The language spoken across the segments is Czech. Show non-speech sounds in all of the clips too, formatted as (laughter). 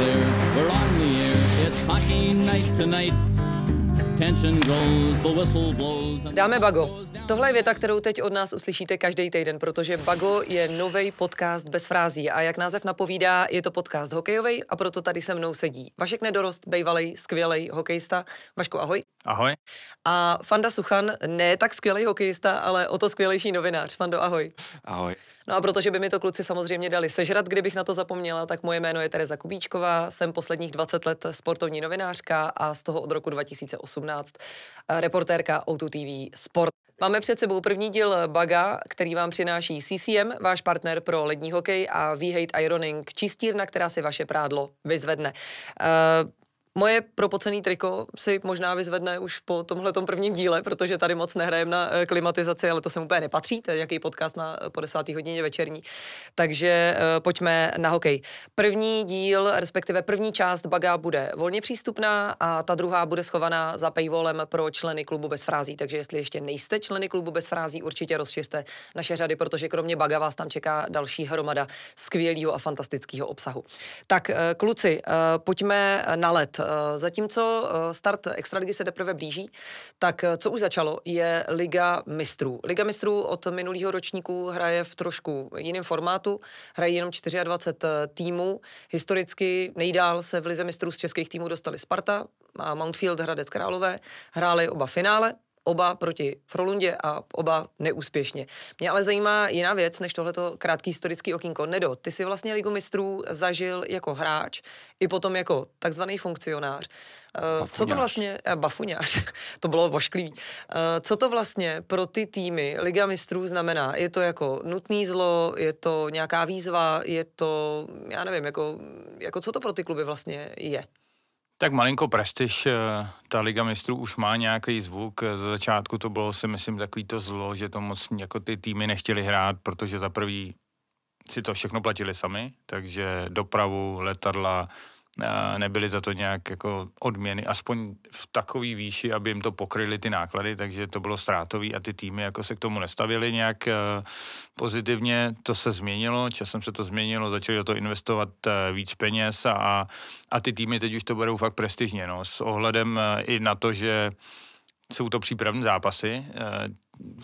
clear. We're on the air. It's hockey night tonight. Tension grows, the whistle blows. Dáme Bagot! Tohle je věta, kterou teď od nás uslyšíte každý týden, protože Bago je nový podcast bez frází a jak název napovídá, je to podcast hokejový a proto tady se mnou sedí Vašek Nedorost, bývalý skvělý hokejista. Vašku, ahoj. Ahoj. A Fanda Suchan, ne tak skvělý hokejista, ale o to skvělejší novinář. Fando, ahoj. Ahoj. No a protože by mi to kluci samozřejmě dali sežrat, kdybych na to zapomněla, tak moje jméno je Tereza Kubíčková, jsem posledních 20 let sportovní novinářka a z toho od roku 2018 reportérka O2 TV Sport. Máme před sebou první díl Baga, který vám přináší CCM, váš partner pro lední hokej a V-Hate Ironing, čistírna, která si vaše prádlo vyzvedne. Uh, Moje propocený triko si možná vyzvedne už po tomhle prvním díle, protože tady moc nehrajem na eh, klimatizaci, ale to sem úplně nepatří, to je jaký podcast na eh, po desátý hodině večerní. Takže uh, pojďme na hokej. První díl, respektive první část Baga bude volně přístupná a ta druhá bude schovaná za paywallem pro členy klubu bez frází, takže jestli ještě nejste členy klubu bez frází, určitě rozšiřte naše řady, protože kromě Baga vás tam čeká další hromada skvělého a fantastického obsahu. Tak kluci, uh, pojďme na let. Eh, zatímco eh, start extraligy se teprve blíží, tak eh, co už začalo, je Liga mistrů. Liga mistrů od minulého ročníku hraje v trošku jiném formátu, hrají jenom 24 týmů. Historicky nejdál se v Lize mistrů z českých týmů dostali Sparta a Mountfield Hradec Králové. Hráli oba finále, oba proti Frolundě a oba neúspěšně. Mě ale zajímá jiná věc, než tohleto krátký historický okýnko. Nedo, ty si vlastně Ligu mistrů zažil jako hráč i potom jako takzvaný funkcionář. Bafuňář. Eh, co to vlastně, eh, bafuňář, (laughs) to bylo vošklivý. Eh, co to vlastně pro ty týmy Liga mistrů znamená? Je to jako nutný zlo, je to nějaká výzva, je to, já nevím, jako, jako co to pro ty kluby vlastně je? Tak malinko prestiž, eh, ta Liga mistrů už má nějaký zvuk. Za začátku to bylo si myslím takový to zlo, že to moc jako ty týmy nechtěli hrát, protože za prvý si to všechno platili sami, takže dopravu, letadla, nebyly za to nějak jako odměny, aspoň v takové výši, aby jim to pokryly ty náklady, takže to bylo ztrátový a ty týmy jako se k tomu nestavili nějak eh, pozitivně, to se změnilo, časem se to změnilo, začali do toho investovat eh, víc peněz a, a, a ty týmy teď už to budou fakt prestižně, no, s ohledem eh, i na to, že jsou to přípravné zápasy,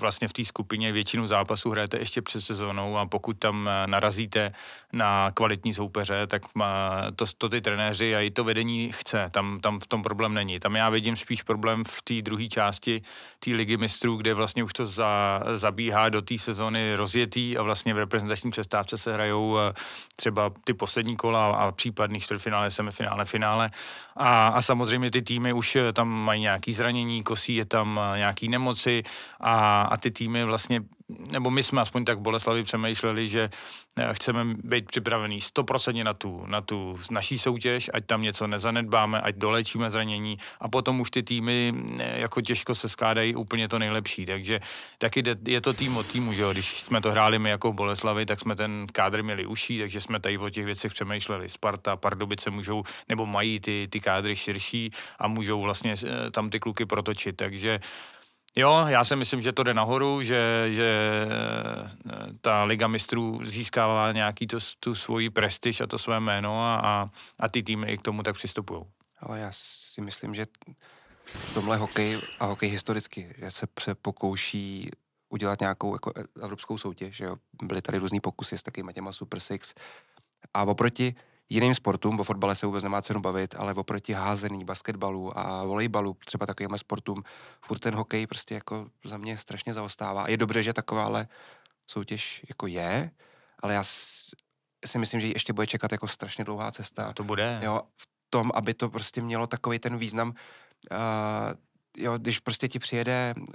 vlastně v té skupině většinu zápasů hrajete ještě před sezónou a pokud tam eh, narazíte na kvalitní soupeře, tak eh, to, to ty trenéři a i to vedení chce. Tam, tam v tom problém není. Tam já vidím spíš problém v té druhé části té ligy mistrů, kde vlastně už to za, zabíhá do té sezóny rozjetý a vlastně v reprezentační přestávce se hrajou eh, třeba ty poslední kola a případný čtvrtfinále, semifinále, finále. A, a samozřejmě ty týmy už tam mají nějaký zranění, kosí je tam nějaký nemoci a a, ty týmy vlastně, nebo my jsme aspoň tak v Boleslavi přemýšleli, že eh, chceme být připravený 100% na tu, na tu naší soutěž, ať tam něco nezanedbáme, ať dolečíme zranění a potom už ty týmy eh, jako těžko se skládají úplně to nejlepší, takže taky je to tým od týmu, že jo? když jsme to hráli my jako v Boleslavi, tak jsme ten kádr měli uší, takže jsme tady o těch věcech přemýšleli. Sparta, Pardubice můžou, nebo mají ty, ty kádry širší a můžou vlastně eh, tam ty kluky protočit, takže Jo, já si myslím, že to jde nahoru, že, že eh, ta Liga mistrů získává nějaký to, tu svoji prestiž a to své jméno a, a, a ty týmy i k tomu tak přistupují. Ale já si myslím, že v tomhle hokej a hokej historicky, že se, se pokouší udělat nějakou jako e, evropskou soutěž. Že jo? Byly tady různý pokusy s takovými těma Super Six. A oproti jiným sportům, bo fotbale se vůbec nemá cenu bavit, ale oproti házení, basketbalu a volejbalu, třeba takovým sportům, furt ten hokej prostě jako za mě strašně zaostává. Je dobře, že taková, ale soutěž jako je, ale já si myslím, že ještě bude čekat jako strašně dlouhá cesta. To bude. Jo, v tom, aby to prostě mělo takový ten význam, uh, jo, když prostě ti přijede uh,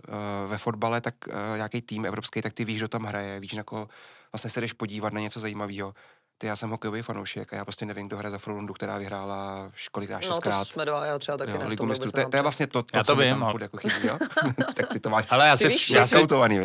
ve fotbale, tak uh, nějaký tým evropský, tak ty víš, kdo tam hraje, víš, na koho vlastně se jdeš podívat na něco zajímavého ty já jsem hokejový fanoušek a já prostě nevím, kdo hraje za Frolundu, která vyhrála kolikrát no, šestkrát. No, to jsme dva, já třeba taky jo, ne, To, to, je vlastně to, to já to vím, tam bude no. jako chybí, jo? (laughs) tak ty to máš. Ale já si, já, si,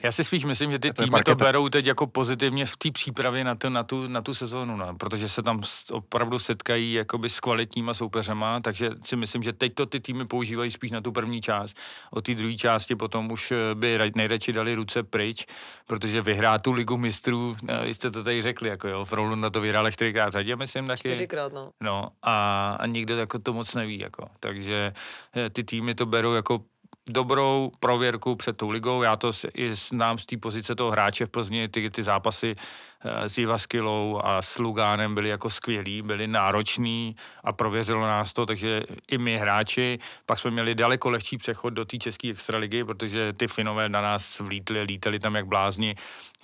já si spíš myslím, že ty týmy to berou teď jako pozitivně v té přípravě na, na, tu, na tu sezonu, no, protože se tam opravdu setkají jakoby s kvalitníma soupeřema, takže si myslím, že teď to ty týmy používají spíš na tu první část. O té druhé části potom už eh, by nejradši dali ruce pryč, protože vyhrát tu ligu mistrů, eh, jste to tady řekli, jako jo, Frolunda to vyhráli čtyřikrát řadě, myslím taky. Čtyřikrát, no. No a, a nikdo jako to moc neví, jako. Takže eh, ty týmy to berou jako dobrou prověrku před tou ligou. Já to i znám z té pozice toho hráče v Plzni, ty, ty zápasy eh, s Ivaskilou a s Lugánem byly jako skvělí, byly náročný a prověřilo nás to, takže i my hráči, pak jsme měli daleko lehčí přechod do té české extraligy, protože ty Finové na nás vlítly, lítali tam jak blázni,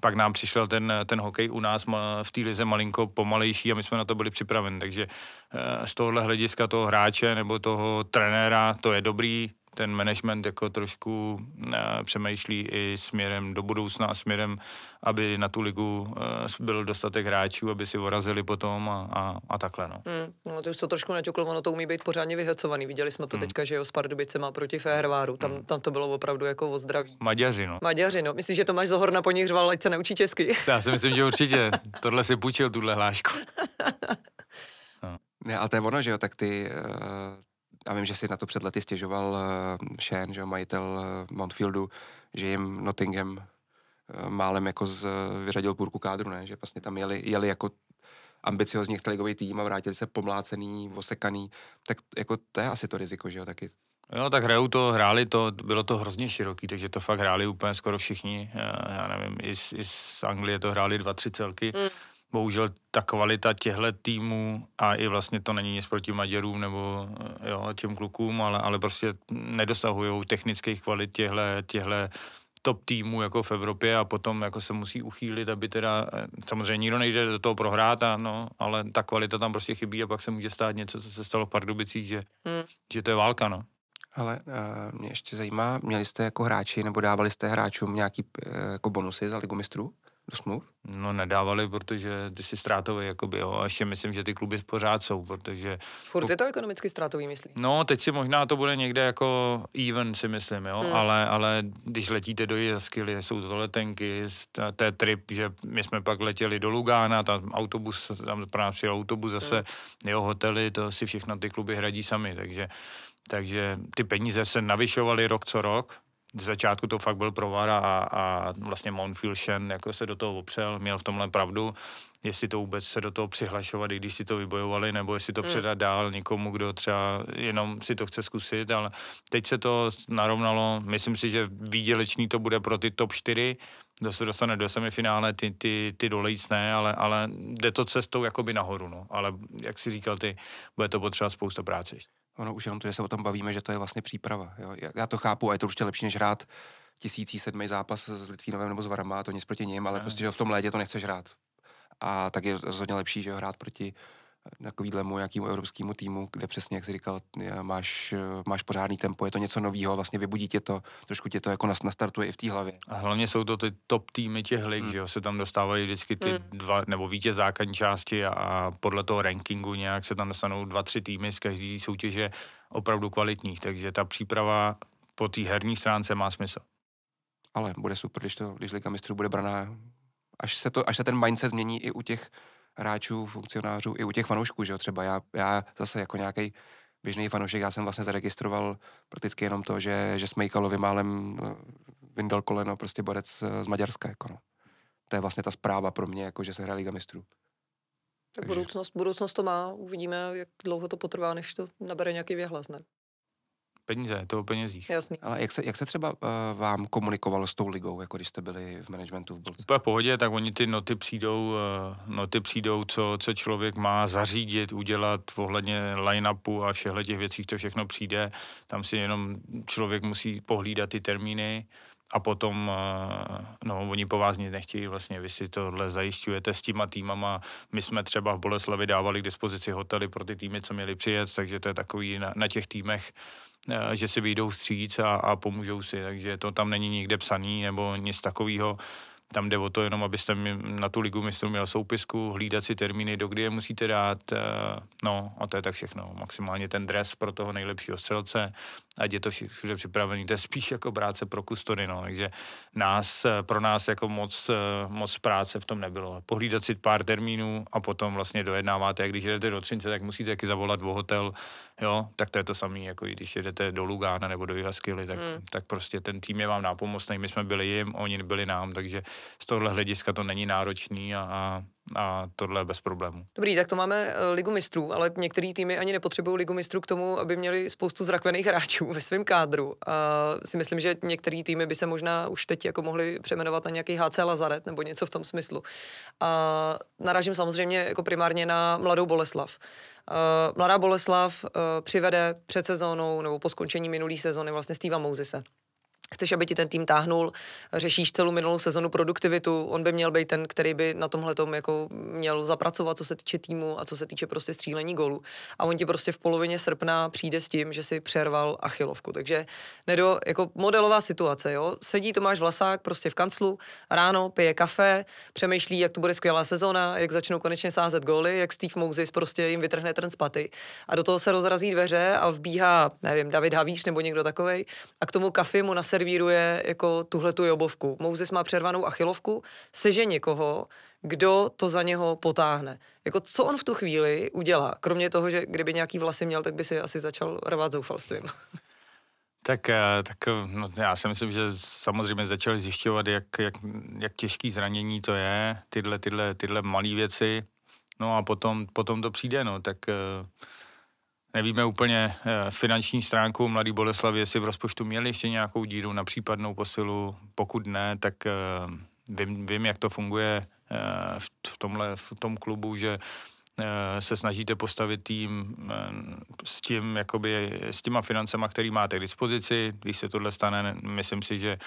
pak nám přišel ten, ten hokej u nás v té lize malinko pomalejší a my jsme na to byli připraveni, takže eh, z tohohle hlediska toho hráče nebo toho trenéra to je dobrý, ten management jako trošku eh, přemýšlí i směrem do budoucna a směrem, aby na tu ligu eh, byl dostatek hráčů, aby si orazili potom a, a, a takhle. No. Hmm, no, to už to trošku naťuklo, ono to umí být pořádně vyhecovaný. Viděli jsme to hmm. teďka, že jo, s má proti Fehrváru, tam, hmm. tam to bylo opravdu jako o zdraví. Maďaři, no. Maďaři, no. Myslíš, že Tomáš Zohorna po nich řval, ať se naučí česky? (laughs) Já si myslím, že určitě. Tohle si půjčil, tuhle hlášku. (laughs) No. Ne, ale to je ono, že jo, tak ty, uh a vím, že si na to před lety stěžoval uh, eh, Shen, že majitel uh, eh, Mountfieldu, že jim Nottingham uh, málem jako z, uh, vyřadil půrku kádru, ne? že vlastně tam jeli, jeli jako ambiciozní extraligový tým a vrátili se pomlácený, osekaný, tak jako to je asi to riziko, že jo, taky. Jo, tak hrajou to, hráli to, bylo to hrozně široký, takže to fakt hráli úplně skoro všichni, já nevím, i z, i z Anglie to hráli dva, tři celky, mm bohužel ta kvalita těchto týmů a i vlastně to není nic proti Maďarům nebo eh, jo, těm klukům, ale, ale prostě nedosahují technických kvalit těchto, těchto top týmů jako v Evropě a potom jako se musí uchýlit, aby teda, eh, samozřejmě nikdo nejde do toho prohrát, a no, ale ta kvalita tam prostě chybí a pak se může stát něco, co se stalo v Pardubicích, že, hmm. že to je válka, no. Ale uh, mě ještě zajímá, měli jste jako hráči nebo dávali jste hráčům nějaký uh, jako bonusy za ligu mistrů? do smluv? No nedávali, protože ty jsi ztrátový, jakoby, jo. A ještě myslím, že ty kluby pořád jsou, protože... Furt je to ekonomicky ztrátový, myslím. No, teď si možná to bude někde jako even, si myslím, jo. Hmm. Ale, ale když letíte do Jaskily, jsou to letenky, to je trip, že my jsme pak letěli do Lugána, tam autobus, tam právě přijel autobus zase, hmm. jo, hotely, to si všechno ty kluby hradí sami, takže takže ty peníze se navyšovaly rok co rok, z začátku to fakt byl provar a, a vlastně Mountfilshen jako se do toho opřel, měl v tomhle pravdu, jestli to vůbec se do toho přihlašovat, i když si to vybojovali, nebo jestli to hmm. předat dál někomu, kdo třeba jenom si to chce zkusit, ale teď se to narovnalo, myslím si, že výdělečný to bude pro ty top 4, kdo se dostane do semifinále, ty, ty, ty dolejc ne, ale, ale jde to cestou jakoby nahoru, no. ale jak si říkal ty, bude to potřeba spousta práce. Ono už jenom to, že se o tom bavíme, že to je vlastně příprava. Jo. Já to chápu a je to určitě lepší, než hrát tisící sedmý zápas s Litvínovem nebo s Varama, to nic proti ním, ale ne. prostě, že v tom létě to nechceš hrát. A tak je rozhodně lepší, že hrát proti takovýhlemu nějakému evropskému týmu, kde přesně, jak jsi říkal, máš, eh, máš pořádný tempo, je to něco nového, vlastně vybudí tě to, trošku tě to jako nastartuje i v té hlavě. A hlavně jsou to ty top týmy těch lig, hmm. že jo, se tam dostávají vždycky ty hmm. dva, nebo vítěz základní části a podle toho rankingu nějak se tam dostanou dva, tři týmy z každé soutěže opravdu kvalitních, takže ta příprava po té herní stránce má smysl. Ale bude super, když, to, když Liga mistrů bude braná až se, to, až se ten mindset změní i u těch hráčů, funkcionářů, i u těch fanoušků, že jo, třeba já, já zase jako nějaký běžný fanoušek, já jsem vlastně zaregistroval prakticky jenom to, že, že Smejkalovi málem no, vyndal koleno prostě borec eh, z Maďarska, jako no. To je vlastně ta zpráva pro mě, jako že se hraje Liga mistrů. Tak budoucnost, budoucnost to má, uvidíme, jak dlouho to potrvá, než to nabere nějaký věhlas, ne? peníze, je to o penězích. Jasný. A jak se, jak se třeba uh, vám komunikovalo s tou ligou, jako když jste byli v managementu v Bolce? Úplně v pohodě, tak oni ty noty přijdou, uh, noty přijdou co, co člověk má zařídit, udělat ohledně line-upu a všech těch věcí, to všechno přijde. Tam si jenom člověk musí pohlídat ty termíny, a potom, eh, no, oni po vás nic nechtějí, vlastně vy si tohle zajišťujete s těma týmama. My jsme třeba v Boleslavi dávali k dispozici hotely pro ty týmy, co měli přijet, takže to je takový na, na těch týmech, Eh, že si vyjdou stříc a, a pomůžou si, takže to tam není nikde psaný nebo nic takového. Tam jde o to jenom, abyste na tu ligu mistrů měl soupisku, hlídat si termíny, do kdy je musíte dát, eh, no a to je tak všechno. Maximálně ten dres pro toho nejlepšího střelce, ať je to všude připravený. To je spíš jako práce pro kustory, no. takže nás, eh, pro nás jako moc, eh, moc práce v tom nebylo. Pohlídat si pár termínů a potom vlastně dojednáváte. A když jdete do Třince, tak musíte taky zavolat o hotel, jo, tak to je to samé, jako i když jdete do Lugána nebo do Jihaskily, tak, hmm. tak prostě ten tým je vám nápomocný. My jsme byli jim, oni byli nám, takže z tohohle hlediska to není náročný a, a a tohle bez problémů. Dobrý, tak to máme eh, ligu mistrů, ale některé týmy ani nepotřebují ligu mistrů k tomu, aby měli spoustu zrakvených hráčů ve svém kádru. A si myslím, že některé týmy by se možná už teď jako mohli přeměnovat na nějaký HC Lazaret nebo něco v tom smyslu. A naražím samozřejmě jako primárně na mladou Boleslav. Eh, mladá Boleslav eh, přivede před sezónou nebo po skončení minulý sezóny vlastně Steva Mouzise chceš, aby ti ten tým táhnul, řešíš celou minulou sezonu produktivitu, on by měl být ten, který by na tomhle tom jako měl zapracovat, co se týče týmu a co se týče prostě střílení golu. A on ti prostě v polovině srpna přijde s tím, že si přerval achilovku. Takže nedo, jako modelová situace, jo. Sedí Tomáš Vlasák prostě v kanclu, ráno pije kafe, přemýšlí, jak to bude skvělá sezona, jak začnou konečně sázet góly, jak Steve Moses prostě jim vytrhne ten A do toho se rozrazí dveře a vbíhá, nevím, David Havíř nebo někdo takovej a k tomu kafi mu naser servíruje jako tuhle tu jobovku. Mouzes má přervanou achilovku, seže někoho, kdo to za něho potáhne. Jako co on v tu chvíli udělá? Kromě toho, že kdyby nějaký vlasy měl, tak by si asi začal rvát zoufalstvím. (laughs) Tak, eh, tak eh, no, já si myslím, že samozřejmě začali zjišťovat, jak, jak, jak těžký zranění to je, tyhle, tyhle, tyhle malé věci. No a potom, potom to přijde, no, tak eh, Nevíme úplně eh, finanční stránku Mladý Boleslav, jestli v rozpočtu měli ještě nějakou díru na případnou posilu. Pokud ne, tak eh, vím, vím jak to funguje eh, v, tomhle, v tom klubu, že se snažíte postavit tým s, tím, jakoby, s těma financema, který máte k dispozici. Když se tohle stane, myslím si, že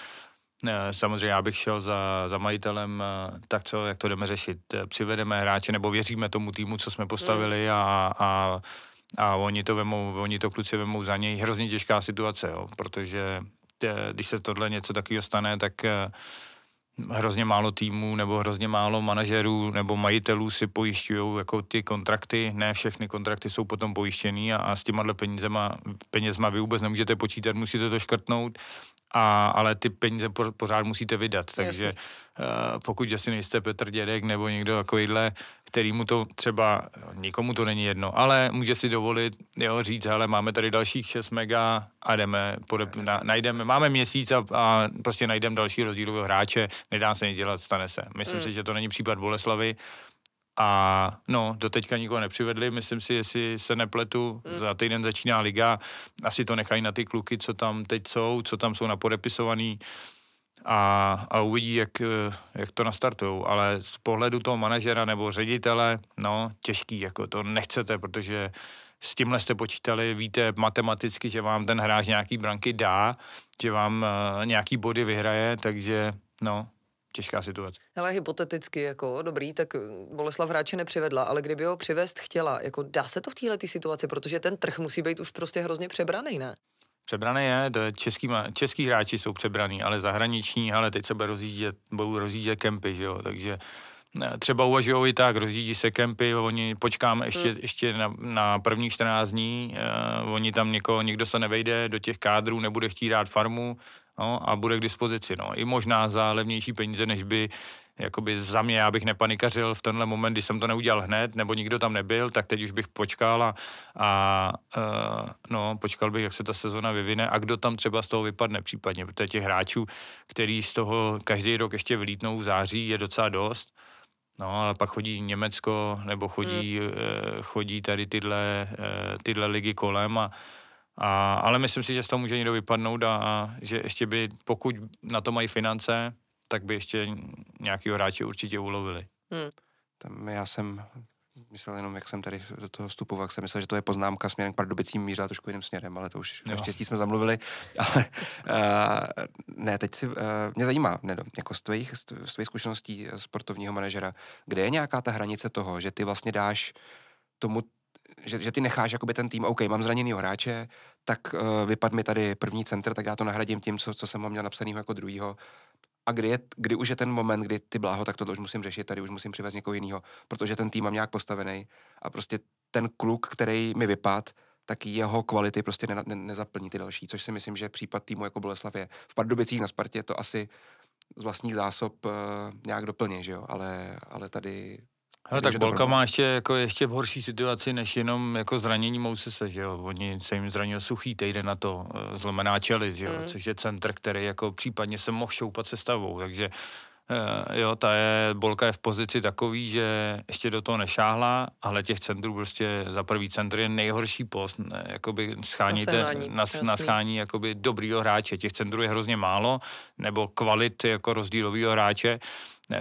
Samozřejmě já bych šel za, za majitelem, tak co, jak to jdeme řešit. Přivedeme hráče nebo věříme tomu týmu, co jsme postavili mm. a, a a oni to, vemou, oni to kluci vemou za něj. Hrozně těžká situace, jo, protože eh, když se tohle něco takového stane, tak eh, hrozně málo týmů nebo hrozně málo manažerů nebo majitelů si pojišťují jako ty kontrakty, ne všechny kontrakty jsou potom pojištěný a, a s těma penězema, penězma vy vůbec nemůžete počítat, musíte to škrtnout, a, ale ty peníze po, pořád musíte vydat, takže uh, pokud asi nejste Petr Dědek nebo někdo takovýhle, kterýmu to třeba, nikomu to není jedno, ale může si dovolit jo, říct, ale máme tady dalších 6 mega a jdeme, podep, na, najdeme, máme měsíc a, a prostě najdeme další rozdílového hráče, nedá se nic dělat, stane se. Myslím mm. si, že to není případ Boleslavy, a no, do teďka nikoho nepřivedli, myslím si, jestli se nepletu, mm. za týden začíná liga, asi to nechají na ty kluky, co tam teď jsou, co tam jsou napodepisovaný, a, a uvidí, jak, jak to nastartují. Ale z pohledu toho manažera nebo ředitele, no, těžký, jako to nechcete, protože s tímhle jste počítali, víte matematicky, že vám ten hráč nějaký branky dá, že vám uh, nějaký body vyhraje, takže no, těžká situace. ale hypoteticky, jako dobrý, tak eh, Boleslav hráče nepřivedla, ale kdyby ho přivést chtěla, jako dá se to v této situaci, protože ten trh musí být už prostě hrozně přebraný, ne? Přebrané je, to je český, český hráči jsou přebraný, ale zahraniční, ale teď se bude rozjíždět, budou rozjíždět kempy, že jo, takže eh, třeba uvažují i tak, rozjíždí se kempy, oni počkáme hmm. ještě, hmm. ještě na, na první 14 dní, uh, oni tam někoho, někdo se nevejde do těch kádrů, nebude chtít dát farmu no, a bude k dispozici. No. I možná za levnější peníze, než by jakoby za mě, já bych nepanikařil v tenhle moment, když jsem to neudělal hned, nebo nikdo tam nebyl, tak teď už bych počkal a, a uh, no, počkal bych, jak se ta sezona vyvine a kdo tam třeba z toho vypadne případně, protože těch hráčů, který z toho každý rok ještě vylítnou v září, je docela dost. No, ale pak chodí Německo, nebo chodí, hmm. eh, chodí tady tyhle, eh, tyhle ligy kolem a, a, ale myslím si, že z toho může někdo vypadnout a, a že ještě by, pokud na to mají finance, tak by ještě nějaký hráče určitě ulovili. Hmm. Tam já jsem myslel jenom, jak jsem tady do toho vstupoval, jsem myslel, že to je poznámka směrem k Pardubicím mířila trošku jiným směrem, ale to už jo. naštěstí jsme zamluvili. (laughs) Ale uh, ne, teď si, uh, mě zajímá, ne? jako z tvojich, z tvojich zkušeností eh, sportovního manažera, kde je nějaká ta hranice toho, že ty vlastně dáš tomu že, že ty necháš jakoby ten tým, OK, mám zraněnýho hráče, tak uh, vypad mi tady první centr, tak já to nahradím tím, co, co jsem ho měl napsanýho jako druhýho a kdy, je, kdy už je ten moment, kdy ty bláho, tak to už musím řešit, tady už musím přivést někoho jiného, protože ten tým mám nějak postavený a prostě ten kluk, který mi vypad, tak jeho kvality prostě ne, ne, nezaplní ty další, což si myslím, že případ týmu jako Boleslav je. V Pardubicích na Spartě to asi z vlastních zásob uh, nějak doplně, že jo, ale, ale tady ale no tak Bolka má ještě, jako ještě v horší situaci, než jenom jako zranění Mousese, že jo? Oni se jim zranil suchý týden na to, eh, zlomená čelist, že jo? Mm. Což je centr, který jako případně se mohl šoupat se stavou, takže eh, jo, ta je, Bolka je v pozici takový, že ještě do toho nešáhla, ale těch centrů prostě za prvý centr je nejhorší post, ne, jakoby scháníte, na, na, na schání jakoby dobrýho hráče, těch centrů je hrozně málo, nebo kvalit jako rozdílového hráče,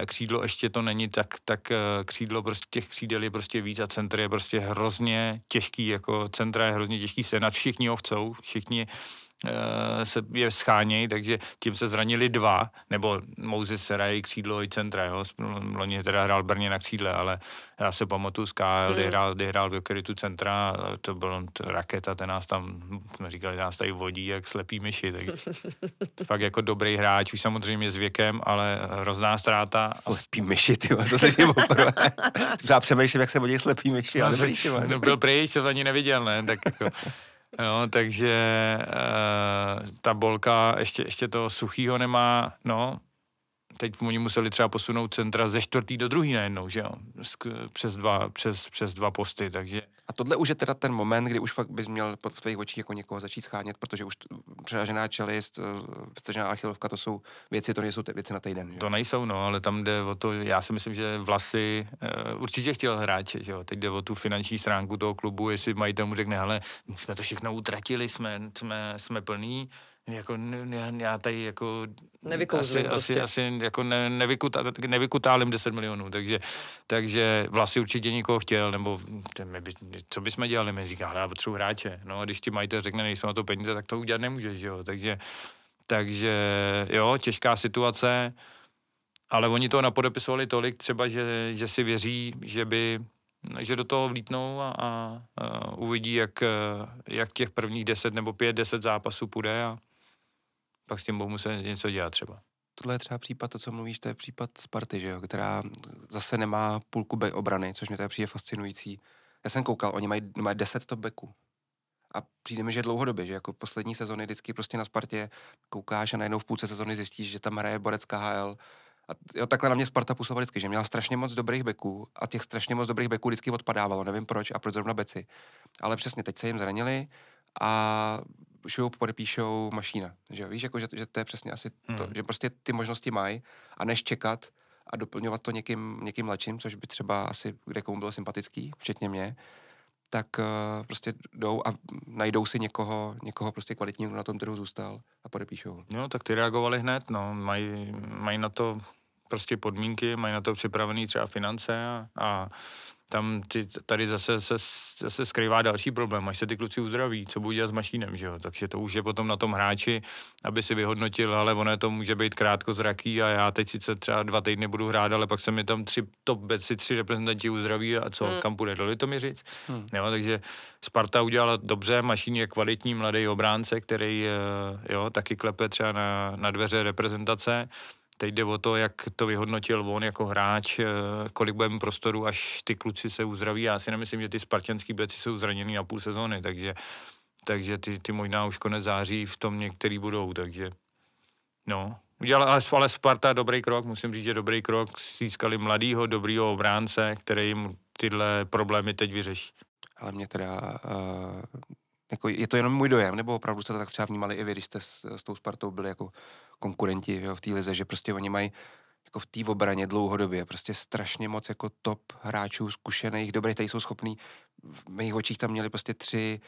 křídlo ještě to není tak, tak eh, křídlo prostě těch křídel je prostě víc a centr je prostě hrozně těžký, jako centra je hrozně těžký se nad všichni ho chcou, všichni Eh, se je schánějí, takže tím se zranili dva, nebo Mouzi se hraje křídlo i centra, jo, loni teda hrál Brně na křídle, ale já se pamatuju z KL, kdy hmm. hrál, kdy hrál v krytu centra, to byl raketa, ten nás tam, jsme říkali, nás tady vodí jak slepý myši, tak (laughs) fakt jako dobrý hráč, už samozřejmě s věkem, ale hrozná ztráta. Slepý myši, ty to slyším poprvé. Já přemýšlím, jak se vodí slepý myši. No, ale no, byl pryč, to ani neviděl, ne, tak jako Jo, takže e, ta bolka ještě, ještě toho suchýho nemá, no, teď oni museli třeba posunout centra ze čtvrtý do druhý najednou, že jo, přes dva, přes, přes dva posty, takže... A tohle už je teda ten moment, kdy už fakt bys měl pod tvých očích jako někoho začít schánět, protože už přeražená čelist, eh, přeražená archilovka, to jsou věci, to nejsou ty věci na týden. Že? To nejsou, no, ale tam jde o to, já si myslím, že vlasy eh, určitě chtěl hráče, že jo, teď jde o tu finanční stránku toho klubu, jestli majitel mu řekne, ale jsme to všechno utratili, jsme, jsme, jsme plní, jako, já, já tady jako asi, prostě. asi, asi jako ne, nevykutá, nevykutálím 10 milionů, takže, takže vlasy určitě nikoho chtěl, nebo my by, co bychom dělali, my říká, já potřebuji hráče, no a když ti majitel řekne, nejsou na to peníze, tak to udělat nemůžeš, jo, takže, takže jo, těžká situace, ale oni to napodepisovali tolik třeba, že, že si věří, že by že do toho vlítnou a, a, a uvidí, jak, jak těch prvních 10 nebo 5-10 zápasů půjde a, pak s tím budou muset něco dělat třeba. Tohle je třeba případ, to, co mluvíš, to je případ Sparty, že jo, která zase nemá půlku back obrany, což mi tady přijde fascinující. Já jsem koukal, oni mají, mají 10 top backů. A přijde mi, že dlouhodobě, že jako poslední sezony vždycky prostě na Spartě koukáš a najednou v půlce sezony zjistíš, že tam hraje Borec KHL. A jo, takhle na mě Sparta působila vždycky, že měla strašně moc dobrých beků a těch strašně moc dobrých beků vždycky odpadávalo, nevím proč a proč zrovna beci. Ale přesně, teď se jim zranili a šup, podepíšou mašina, Že víš, jako, že, že, to je přesně asi hmm. to, že prostě ty možnosti mají a než čekat a doplňovat to někým, někým lečím, což by třeba asi kde komu bylo sympatický, včetně mě, tak uh, prostě jdou a najdou si někoho, někoho prostě kvalitního, kdo na tom trhu zůstal a podepíšou. No, tak ty reagovali hned, no, mají, mají na to prostě podmínky, mají na to připravený třeba finance a, a tam ty, tady zase se zase skrývá další problém, až se ty kluci uzdraví, co budou dělat s mašínem, že jo? Takže to už je potom na tom hráči, aby si vyhodnotil, ale ono to může být krátko zraký a já teď sice třeba dva týdny budu hrát, ale pak se mi tam tři top beci, tři reprezentanti uzdraví a co, hmm. kam půjde do Litoměřic? Hmm. Jo, takže Sparta udělala dobře, mašín je kvalitní mladý obránce, který eh, jo, taky klepe třeba na, na dveře reprezentace, Teď jde o to, jak to vyhodnotil on jako hráč, eh, kolik budeme prostoru, až ty kluci se uzdraví. Já si nemyslím, že ty spartianský beci jsou zraněný na půl sezóny, takže, takže ty, ty možná už konec září v tom některý budou, takže no. Udělala ale Sparta dobrý krok, musím říct, že dobrý krok. Získali mladýho, dobrýho obránce, který jim tyhle problémy teď vyřeší. Ale mě teda uh jako je to jenom můj dojem, nebo opravdu jste to tak třeba vnímali i vy, když jste s, s tou Spartou byli jako konkurenti jo, v té lize, že prostě oni mají jako v té obraně dlouhodobě prostě strašně moc jako top hráčů, zkušených, dobrých, tady jsou schopní, v mých očích tam měli prostě tři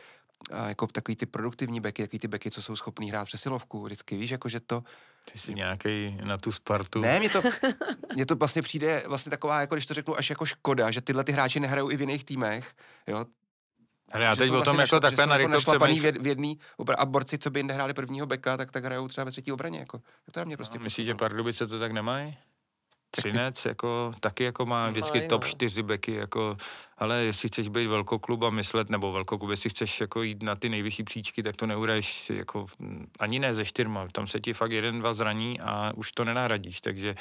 a eh, jako takový ty produktivní beky, takový ty beky, co jsou schopní hrát přesilovku, vždycky víš, jako že to... Ty jsi nějaký na tu Spartu. Ne, mně to, (laughs) mně to vlastně přijde vlastně taková, jako když to řeknu, až jako škoda, že tyhle ty hráči nehrajou i v jiných týmech, jo, ale já teď o tom vlastně jako takhle na jako že v jedný a borci, co by nehráli prvního beka, tak tak hrajou třeba ve třetí obraně. Jako. To mě no, prostě no, myslíš, že Pardubice to tak nemají? (laughs) Třinec jako, taky jako má no, vždycky top čtyři beky, jako, ale jestli chceš být velkoklub a myslet, nebo velkoklub, jestli chceš jako jít na ty nejvyšší příčky, tak to neuraješ jako, ani ne ze čtyřma, tam se ti fakt jeden, dva zraní a už to nenahradíš, takže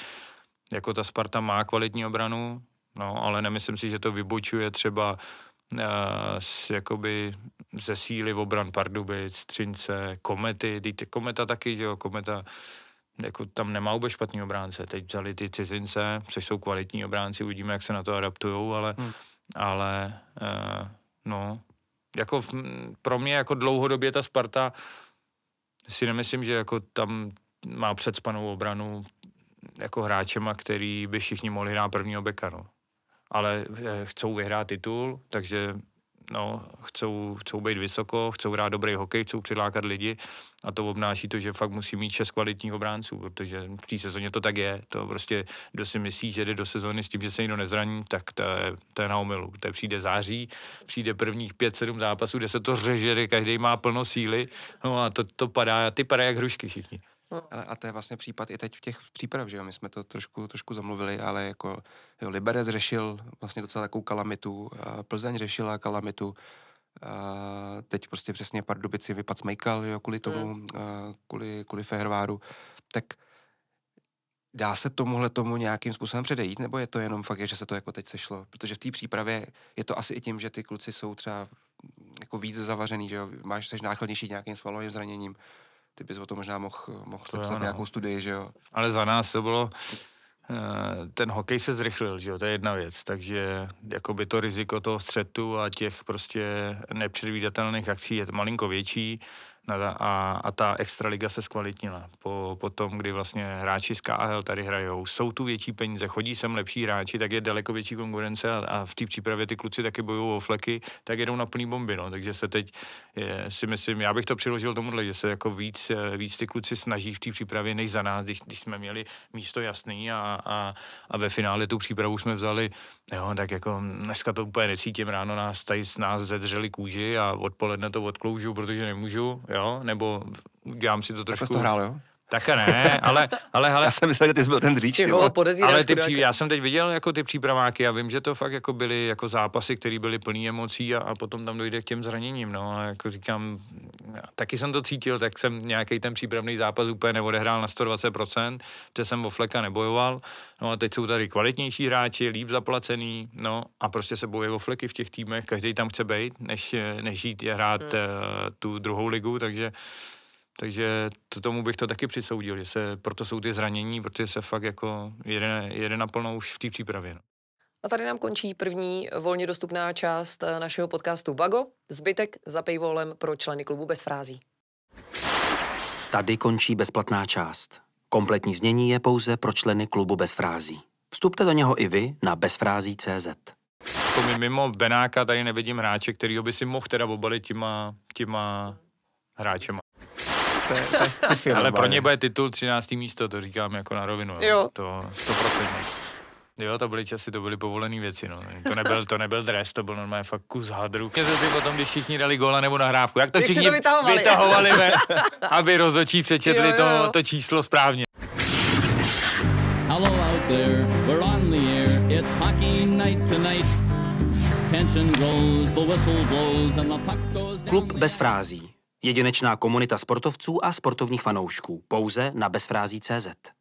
jako ta Sparta má kvalitní obranu, no, ale nemyslím si, že to vybočuje třeba z, eh, jakoby ze síly obran Pardubic, Třince, Komety, teď Kometa taky, že jo, Kometa jako tam nemá vůbec špatný obránce. Teď vzali ty cizince, což jsou kvalitní obránci, uvidíme, jak se na to adaptujou, ale, hmm. ale uh, no, jako v, pro mě jako dlouhodobě ta Sparta si nemyslím, že jako tam má předspanou obranu jako hráčema, který by všichni mohli hrát prvního beka, no ale eh, chcou vyhrát titul, takže no, chcou, chcou být vysoko, chcou hrát dobrý hokej, chcou přilákat lidi a to obnáší to, že fakt musí mít šest kvalitních obránců, protože v té sezóně to tak je. To prostě, kdo si myslí, že jde do sezóny s tím, že se někdo nezraní, tak to je, to je na omylu. To je přijde září, přijde prvních pět, sedm zápasů, kde se to řeže, každý má plno síly, no a to, to padá, ty padají jak hrušky všichni. No. Ale, a to je vlastně případ i teď v těch příprav, že jo? My jsme to trošku, trošku zamluvili, ale jako jo, Liberec řešil vlastně docela takovou kalamitu, eh, Plzeň řešila kalamitu, a eh, teď prostě přesně Pardubici vypad smajkal, jo, kvůli tomu, mm. kvůli, kvůli Feherváru, tak dá se tomuhle tomu nějakým způsobem předejít, nebo je to jenom fakt, že se to jako teď sešlo? Protože v té přípravě je to asi i tím, že ty kluci jsou třeba jako víc zavařený, že jo? Máš, seš náchylnější nějakým svalovým zraněním, ty bys o tom možná mohl moh sepsat no. nějakou studii, že jo? Ale za nás to bylo, eh, ten hokej se zrychlil, že jo, to je jedna věc, takže jakoby to riziko toho střetu a těch prostě nepředvídatelných akcí je malinko větší, a, a ta extraliga se zkvalitnila. Po, po tom, kdy vlastně hráči z KHL tady hrajou, jsou tu větší peníze, chodí sem lepší hráči, tak je daleko větší konkurence a, a v té přípravě ty kluci taky bojují o fleky, tak jedou na plný bomby. No. Takže se teď je, si myslím, já bych to přiložil tomuhle, že se jako víc, e, víc ty kluci snaží v té přípravě než za nás, když, když jsme měli místo jasný a, a, a ve finále tu přípravu jsme vzali Jo, tak jako dneska to úplně necítím, ráno nás tady z nás zedřeli kůži a odpoledne to odkloužu, protože nemůžu, jo, nebo dělám si to trošku... Tak to hrál, jo? Také ne, ale, ale, ale... Já jsem myslel, že ty jsi byl ten dříč. Ty vole. Ale ty pří, já jsem teď viděl jako ty přípraváky a vím, že to fakt jako byly jako zápasy, které byly plný emocí a, a, potom tam dojde k těm zraněním, no a jako říkám, taky jsem to cítil, tak jsem nějaký ten přípravný zápas úplně neodehrál na 120%, protože jsem o fleka nebojoval, no a teď jsou tady kvalitnější hráči, líp zaplacený, no a prostě se bojují o fleky v těch týmech, každý tam chce být, než, než jít hrát hmm. Eh, tu druhou ligu, takže takže to, tomu bych to taky přisoudil, že se, proto jsou ty zranění, protože se fakt jako jede, jede naplno už v té přípravě. No. A tady nám končí první volně dostupná část eh, našeho podcastu Bago. Zbytek za paywallem pro členy klubu bez frází. Tady končí bezplatná část. Kompletní znění je pouze pro členy klubu bez frází. Vstupte do něho i vy na bezfrází.cz. Jako mimo Benáka tady nevidím hráče, který by si mohl teda obalit těma, těma hráčema to je, to je sci Ale pro ně bude titul 13. místo, to říkám jako na rovinu. Jo. To 100%. Jo, to byly časy, to byly povolené věci, no. To nebyl, to nebyl dres, to byl normálně fakt kus hadru. Když ty potom, když všichni dali góla nebo nahrávku, jak to když všichni to vytahovali, vytahovali ve, (laughs) aby rozočí přečetli jo, jo. To, to číslo správně. Hello out there, we're on the air, it's hockey night tonight. Tension grows, the whistle blows and the puck goes down Klub bez frází. Jedinečná komunita sportovců a sportovních fanoušků pouze na bezfrází.cz.